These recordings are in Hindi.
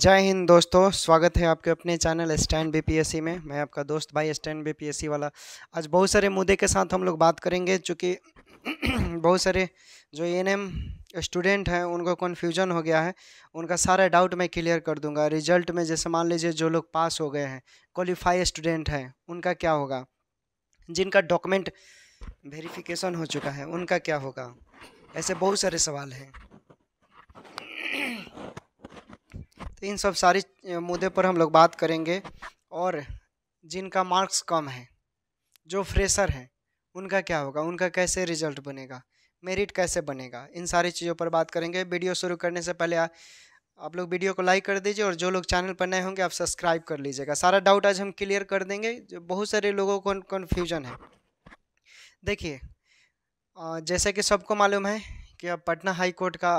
जय हिंद दोस्तों स्वागत है आपके अपने चैनल स्टैंड बीपीएससी में मैं आपका दोस्त भाई स्टैंड बीपीएससी वाला आज बहुत सारे मुद्दे के साथ हम लोग बात करेंगे चूँकि बहुत सारे जो एनएम स्टूडेंट हैं उनको कन्फ्यूजन हो गया है उनका सारा डाउट मैं क्लियर कर दूंगा रिजल्ट में जैसे मान लीजिए जो लोग पास हो गए हैं क्वालिफाई स्टूडेंट हैं उनका क्या होगा जिनका डॉक्यूमेंट वेरिफिकेशन हो चुका है उनका क्या होगा ऐसे बहुत सारे सवाल हैं तो इन सब सारी मुद्दे पर हम लोग बात करेंगे और जिनका मार्क्स कम है जो फ्रेशर हैं उनका क्या होगा उनका कैसे रिजल्ट बनेगा मेरिट कैसे बनेगा इन सारी चीज़ों पर बात करेंगे वीडियो शुरू करने से पहले आ, आप लोग वीडियो को लाइक कर दीजिए और जो लोग चैनल पर नए होंगे आप सब्सक्राइब कर लीजिएगा सारा डाउट आज हम क्लियर कर देंगे जो बहुत सारे लोगों को कन्फ्यूजन है देखिए जैसे कि सबको मालूम है कि अब पटना हाई कोर्ट का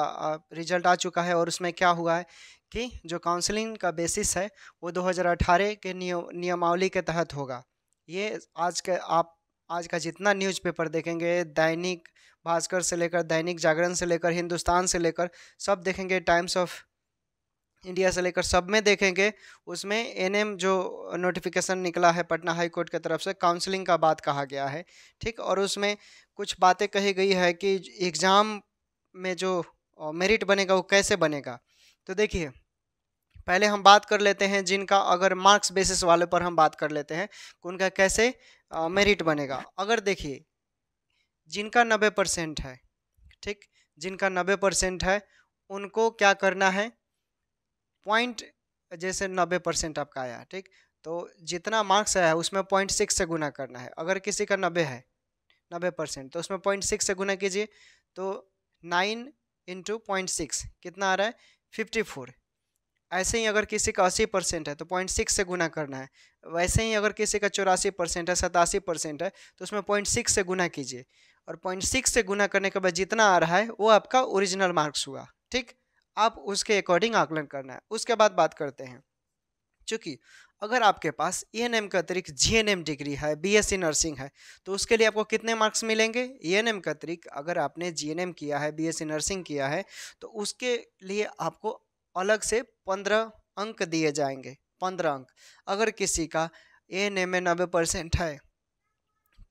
रिजल्ट आ चुका है और उसमें क्या हुआ है कि जो काउंसलिंग का बेसिस है वो 2018 के नियमावली के तहत होगा ये आज के आप आज का जितना न्यूज़पेपर देखेंगे दैनिक भास्कर से लेकर दैनिक जागरण से लेकर हिंदुस्तान से लेकर सब देखेंगे टाइम्स ऑफ इंडिया से लेकर सब में देखेंगे उसमें एनएम जो नोटिफिकेशन निकला है पटना हाई कोर्ट की तरफ से काउंसलिंग का बात कहा गया है ठीक और उसमें कुछ बातें कही गई है कि एग्ज़ाम में जो मेरिट बनेगा वो कैसे बनेगा तो देखिए पहले हम बात कर लेते हैं जिनका अगर मार्क्स बेसिस वाले पर हम बात कर लेते हैं उनका कैसे मेरिट बनेगा अगर देखिए जिनका नब्बे परसेंट है ठीक जिनका नब्बे परसेंट है उनको क्या करना है पॉइंट जैसे नब्बे परसेंट आपका आया ठीक तो जितना मार्क्स आया है उसमें पॉइंट सिक्स से गुना करना है अगर किसी का नब्बे है नब्बे परसेंट तो उसमें पॉइंट सिक्स से गुना कीजिए तो नाइन इंटू पॉइंट सिक्स कितना आ रहा है फिफ्टी फोर ऐसे ही अगर किसी का अस्सी परसेंट है तो पॉइंट सिक्स से गुना करना है वैसे ही अगर किसी का चौरासी परसेंट है सतासी परसेंट है तो उसमें पॉइंट सिक्स से गुना कीजिए और पॉइंट सिक्स से गुना करने के बाद जितना आ रहा है वो आपका ओरिजिनल मार्क्स हुआ ठीक आप उसके अकॉर्डिंग आकलन करना है उसके बाद बात करते हैं चूँकि अगर आपके पास ई एन एम के अतिरिक्त जी एन एम डिग्री है बी एस सी नर्सिंग है तो उसके लिए आपको कितने मार्क्स मिलेंगे ई एन एम के अतिरिक्त अगर आपने जी एन एम किया है बी एस सी नर्सिंग किया है तो उसके लिए आपको अलग से पंद्रह अंक दिए जाएंगे पंद्रह अंक अगर किसी का ए एन एम में नब्बे परसेंट है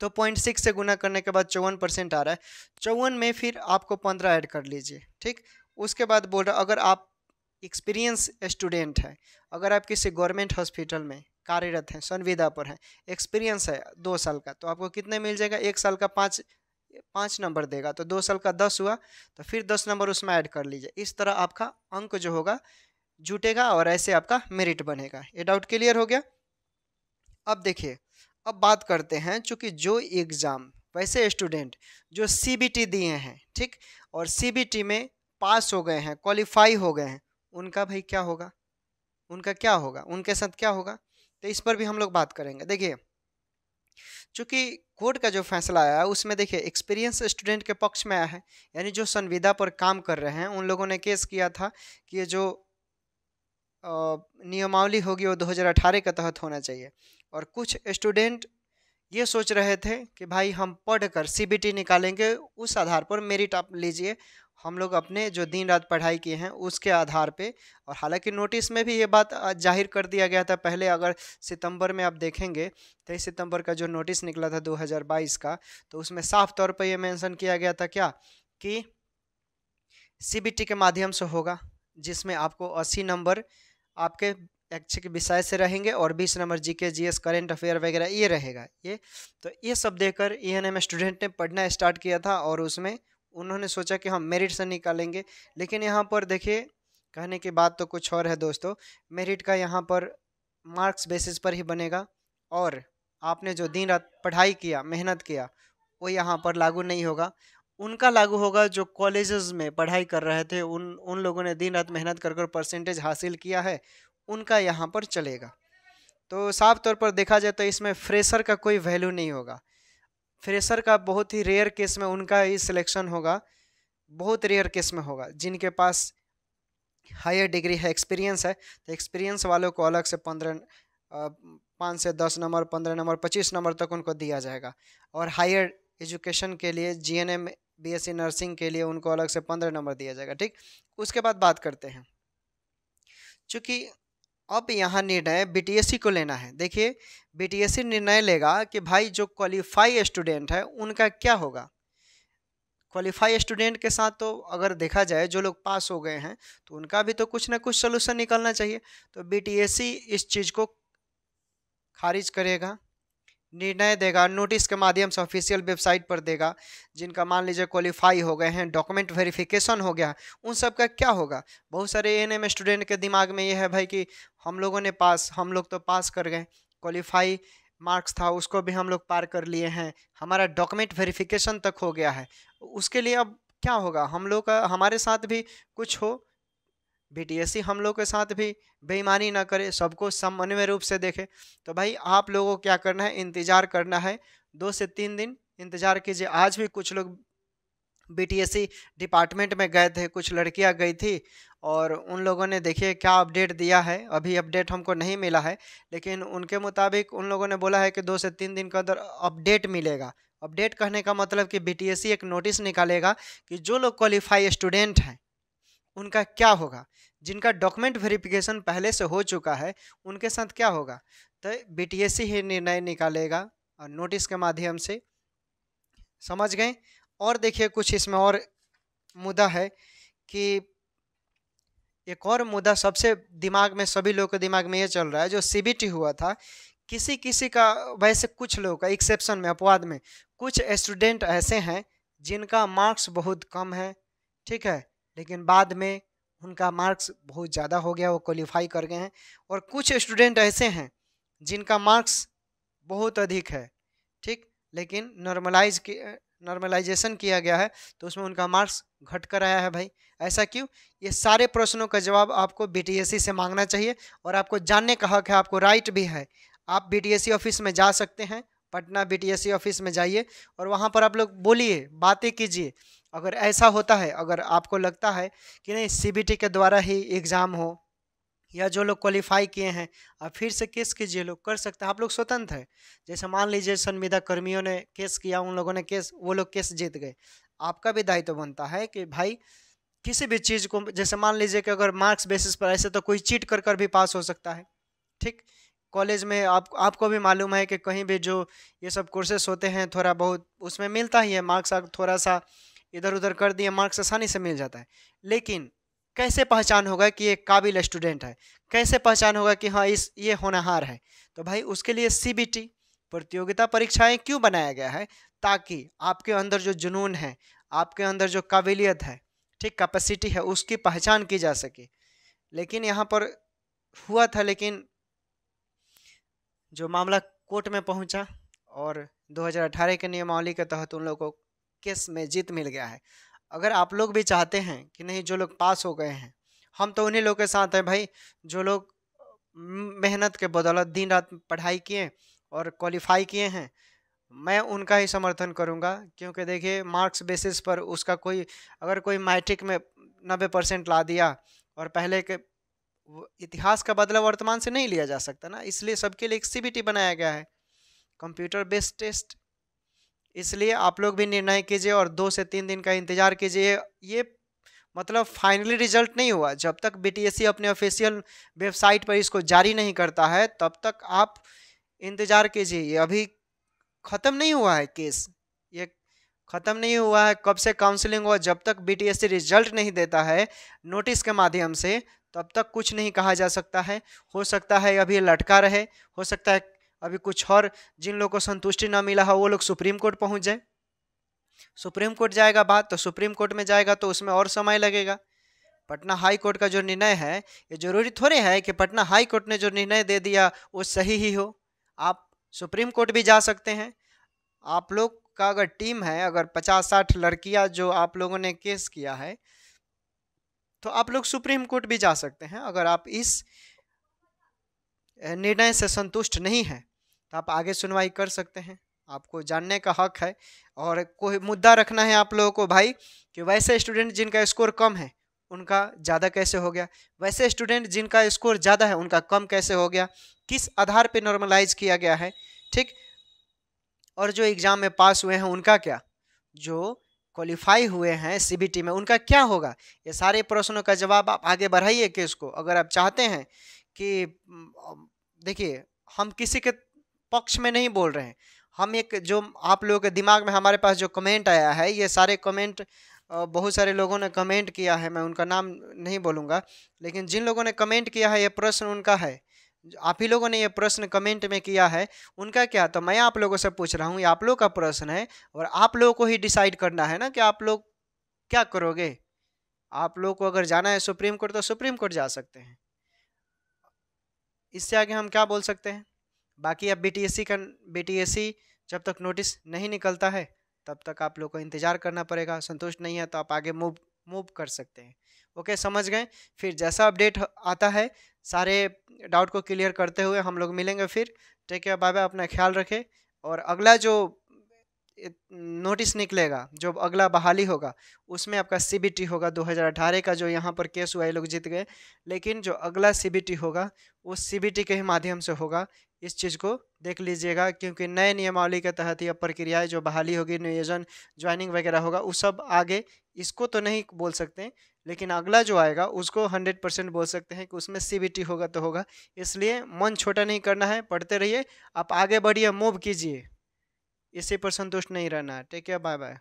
तो पॉइंट सिक्स से गुना करने के बाद चौवन परसेंट आ रहा है चौवन में फिर आपको पंद्रह ऐड कर लीजिए ठीक उसके बाद बोल रहा अगर आप एक्सपीरियंस स्टूडेंट है अगर आप किसी गवर्नमेंट हॉस्पिटल में कार्यरत हैं संविदा पर हैं एक्सपीरियंस है दो साल का तो आपको कितने मिल जाएगा एक साल का पाँच पाँच नंबर देगा तो दो साल का दस हुआ तो फिर दस नंबर उसमें ऐड कर लीजिए इस तरह आपका अंक जो होगा जुटेगा और ऐसे आपका मेरिट बनेगा ये डाउट क्लियर हो गया अब देखिए अब बात करते हैं चूँकि जो एग्ज़ाम वैसे स्टूडेंट जो सी दिए हैं ठीक और सी में पास हो गए हैं क्वालिफाई हो गए हैं उनका भाई क्या होगा उनका क्या होगा उनके साथ क्या होगा तो इस पर भी हम लोग बात करेंगे देखिए चूंकि कोर्ट का जो फैसला आया उसमें देखिए एक्सपीरियंस स्टूडेंट के पक्ष में आया है यानी जो संविदा पर काम कर रहे हैं उन लोगों ने केस किया था कि ये जो नियमावली होगी वो 2018 के तहत होना चाहिए और कुछ स्टूडेंट ये सोच रहे थे कि भाई हम पढ़ कर सी निकालेंगे उस आधार पर मेरिट आप लीजिए हम लोग अपने जो दिन रात पढ़ाई किए हैं उसके आधार पे और हालांकि नोटिस में भी ये बात जाहिर कर दिया गया था पहले अगर सितंबर में आप देखेंगे तेईस तो सितंबर का जो नोटिस निकला था 2022 का तो उसमें साफ तौर पर यह मेंशन किया गया था क्या कि सीबीटी के माध्यम से होगा जिसमें आपको अस्सी नंबर आपके ऐच्छिक विषय से रहेंगे और 20 number G S current affair वगैरह ये रहेगा ये तो ये सब देखकर ई एन एम स्टूडेंट ने पढ़ना स्टार्ट किया था और उसमें उन्होंने सोचा कि हम मेरिट से निकालेंगे लेकिन यहाँ पर देखिए कहने की बात तो कुछ और है दोस्तों मेरिट का यहाँ पर मार्क्स बेसिस पर ही बनेगा और आपने जो दिन रात पढ़ाई किया मेहनत किया वो यहाँ पर लागू नहीं होगा उनका लागू होगा जो कॉलेजेस में पढ़ाई कर रहे थे उन उन लोगों ने दिन रात मेहनत कर कर परसेंटेज हासिल किया है उनका यहाँ पर चलेगा तो साफ तौर पर देखा जाए तो इसमें फ्रेशर का कोई वैल्यू नहीं होगा फ्रेशर का बहुत ही रेयर केस में उनका ही सिलेक्शन होगा बहुत रेयर केस में होगा जिनके पास हायर डिग्री है एक्सपीरियंस है तो एक्सपीरियंस वालों को अलग से पंद्रह पाँच से दस नंबर पंद्रह नंबर पच्चीस नंबर तक उनको दिया जाएगा और हायर एजुकेशन के लिए G N M B S C nursing के लिए उनको अलग से पंद्रह नंबर दिया जाएगा ठीक उसके बाद बात करते हैं चूँकि अब यहाँ निर्णय बीटीएससी को लेना है देखिए बीटीएससी निर्णय लेगा कि भाई जो क्वालिफाई स्टूडेंट है उनका क्या होगा क्वालिफाई स्टूडेंट के साथ तो अगर देखा जाए जो लोग पास हो गए हैं तो उनका भी तो कुछ ना कुछ सोल्यूशन निकलना चाहिए तो बीटीएससी इस चीज़ को खारिज करेगा निर्णय देगा नोटिस के माध्यम से ऑफिशियल वेबसाइट पर देगा जिनका मान लीजिए क्वालिफाई हो गए हैं डॉक्यूमेंट वेरिफिकेशन हो गया उन सब का क्या होगा बहुत सारे एन एम स्टूडेंट के दिमाग में ये है भाई कि हम लोगों ने पास हम लोग तो पास कर गए क्वालिफाई मार्क्स था उसको भी हम लोग पार कर लिए हैं हमारा डॉक्यूमेंट वेरिफिकेशन तक हो गया है उसके लिए अब क्या होगा हम लोग का हमारे साथ भी कुछ हो बीटीएससी हम लोग के साथ भी बेईमानी ना करे सबको समन्वय रूप से देखे तो भाई आप लोगों को क्या करना है इंतज़ार करना है दो से तीन दिन इंतज़ार कीजिए आज भी कुछ लोग बीटीएससी डिपार्टमेंट में गए थे कुछ लड़कियां गई थी और उन लोगों ने देखिए क्या अपडेट दिया है अभी अपडेट हमको नहीं मिला है लेकिन उनके मुताबिक उन लोगों ने बोला है कि दो से तीन दिन के अंदर अपडेट मिलेगा अपडेट कहने का मतलब कि बीटीएससी एक नोटिस निकालेगा कि जो लोग क्वालिफाई स्टूडेंट हैं उनका क्या होगा जिनका डॉक्यूमेंट वेरिफिकेशन पहले से हो चुका है उनके साथ क्या होगा तो बी ही निर्णय निकालेगा और नोटिस के माध्यम से समझ गए और देखिए कुछ इसमें और मुद्दा है कि एक और मुद्दा सबसे दिमाग में सभी लोगों के दिमाग में ये चल रहा है जो सी हुआ था किसी किसी का वैसे कुछ लोगों का एक्सेप्शन में अपवाद में कुछ स्टूडेंट ऐसे हैं जिनका मार्क्स बहुत कम है ठीक है लेकिन बाद में उनका मार्क्स बहुत ज़्यादा हो गया वो क्वालिफाई कर गए हैं और कुछ स्टूडेंट ऐसे हैं जिनका मार्क्स बहुत अधिक है ठीक लेकिन नॉर्मलाइज की नॉर्मलाइजेशन किया गया है तो उसमें उनका मार्क्स घट कर आया है भाई ऐसा क्यों ये सारे प्रश्नों का जवाब आपको बी e से मांगना चाहिए और आपको जानने का हक है आपको राइट भी है आप बी ऑफिस e में जा सकते हैं पटना बी ऑफिस e में जाइए और वहाँ पर आप लोग बोलिए बातें कीजिए अगर ऐसा होता है अगर आपको लगता है कि नहीं सीबीटी के द्वारा ही एग्ज़ाम हो या जो लोग क्वालिफाई किए हैं आप फिर से केस कीजिए लोग कर सकते हैं आप लोग स्वतंत्र हैं जैसे मान लीजिए संविदा कर्मियों ने केस किया उन लोगों ने केस वो लोग केस जीत गए आपका भी दायित्व तो बनता है कि भाई किसी भी चीज़ को जैसे मान लीजिए कि अगर मार्क्स बेसिस पर ऐसे तो कोई चीट कर कर भी पास हो सकता है ठीक कॉलेज में आप आपको भी मालूम है कि कहीं भी जो ये सब कोर्सेस होते हैं थोड़ा बहुत उसमें मिलता ही है मार्क्स थोड़ा सा इधर उधर कर दिए मार्क्स आसानी से मिल जाता है लेकिन कैसे पहचान होगा कि ये काबिल स्टूडेंट है कैसे पहचान होगा कि हाँ इस ये होनहार है तो भाई उसके लिए सी प्रतियोगिता परीक्षाएं क्यों बनाया गया है ताकि आपके अंदर जो जुनून है आपके अंदर जो काबिलियत है ठीक कैपेसिटी है उसकी पहचान की जा सके लेकिन यहाँ पर हुआ था लेकिन जो मामला कोर्ट में पहुँचा और 2018 के नियमावली के तहत उन लोगों को केस में जीत मिल गया है अगर आप लोग भी चाहते हैं कि नहीं जो लोग पास हो गए हैं हम तो उन्हीं लोग के साथ हैं भाई जो लोग मेहनत के बदौलत दिन रात पढ़ाई किए और क्वालिफाई किए हैं मैं उनका ही समर्थन करूंगा क्योंकि देखिए मार्क्स बेसिस पर उसका कोई अगर कोई मैट्रिक में नब्बे परसेंट ला दिया और पहले के इतिहास का बदला वर्तमान से नहीं लिया जा सकता ना इसलिए सबके लिए एक सी बनाया गया है कंप्यूटर बेस्ड टेस्ट इसलिए आप लोग भी निर्णय कीजिए और दो से तीन दिन का इंतज़ार कीजिए ये मतलब फाइनली रिजल्ट नहीं हुआ जब तक बीटीएससी अपने ऑफिशियल वेबसाइट पर इसको जारी नहीं करता है तब तक आप इंतज़ार कीजिए ये अभी ख़त्म नहीं हुआ है केस ये ख़त्म नहीं हुआ है कब से काउंसलिंग हुआ जब तक बीटीएससी रिजल्ट नहीं देता है नोटिस के माध्यम से तब तक कुछ नहीं कहा जा सकता है हो सकता है अभी लटका रहे हो सकता है अभी कुछ और जिन लोगों को संतुष्टि ना मिला हो वो लोग सुप्रीम कोर्ट पहुंच जाए सुप्रीम कोर्ट जाएगा बात तो सुप्रीम कोर्ट में जाएगा तो उसमें और समय लगेगा पटना हाई कोर्ट का जो निर्णय है ये जरूरी थोड़े है कि पटना हाई कोर्ट ने जो निर्णय दे दिया वो सही ही हो आप सुप्रीम कोर्ट भी जा सकते हैं आप लोग का अगर टीम है अगर पचास साठ लड़कियां जो आप लोगों ने केस किया है तो आप लोग सुप्रीम कोर्ट भी जा सकते हैं अगर आप इस निर्णय से संतुष्ट नहीं हैं तो आप आगे सुनवाई कर सकते हैं आपको जानने का हक है और कोई मुद्दा रखना है आप लोगों को भाई कि वैसे स्टूडेंट जिनका स्कोर कम है उनका ज़्यादा कैसे हो गया वैसे स्टूडेंट जिनका स्कोर ज़्यादा है उनका कम कैसे हो गया किस आधार पे नॉर्मलाइज किया गया है ठीक और जो एग्ज़ाम में पास हुए हैं उनका क्या जो क्वालिफाई हुए हैं सी में उनका क्या होगा ये सारे प्रश्नों का जवाब आप आगे बढ़ाइए केस को अगर आप चाहते हैं कि देखिए हम किसी के पक्ष में नहीं बोल रहे हैं हम एक जो आप लोगों के दिमाग में हमारे पास जो कमेंट आया है ये सारे कमेंट बहुत सारे लोगों ने कमेंट किया है मैं उनका नाम नहीं बोलूँगा लेकिन जिन लोगों ने कमेंट किया है ये प्रश्न उनका है आप ही लोगों ने ये प्रश्न कमेंट में किया है उनका क्या तो मैं आप लोगों से पूछ रहा हूँ ये आप लोग का प्रश्न है और आप लोगों को ही डिसाइड करना है ना कि आप लोग क्या करोगे आप लोग को अगर जाना है सुप्रीम कोर्ट तो सुप्रीम कोर्ट जा सकते हैं इससे आगे हम क्या बोल सकते हैं बाकी अब बीटीएससी का बीटीएससी जब तक नोटिस नहीं निकलता है तब तक आप लोग को इंतज़ार करना पड़ेगा संतुष्ट नहीं है तो आप आगे मूव मूव कर सकते हैं ओके समझ गए फिर जैसा अपडेट आता है सारे डाउट को क्लियर करते हुए हम लोग मिलेंगे फिर ठीक है बाबा अपना ख्याल रखें और अगला जो नोटिस निकलेगा जो अगला बहाली होगा उसमें आपका सीबीटी होगा 2018 का जो यहाँ पर केस हुआ ये लोग जीत गए लेकिन जो अगला सीबीटी होगा वो सीबीटी के ही माध्यम से होगा इस चीज़ को देख लीजिएगा क्योंकि नए नियमावली के तहत यह प्रक्रियाएँ जो बहाली होगी नियोजन ज्वाइनिंग वगैरह होगा वो सब आगे इसको तो नहीं बोल सकते लेकिन अगला जो आएगा उसको हंड्रेड परसेंट बोल सकते हैं कि उसमें सीबीटी होगा तो होगा इसलिए मन छोटा नहीं करना है पढ़ते रहिए आप आगे बढ़िए मूव कीजिए इससे पर संतुष्ट नहीं रहना है टेक केयर बाय बाय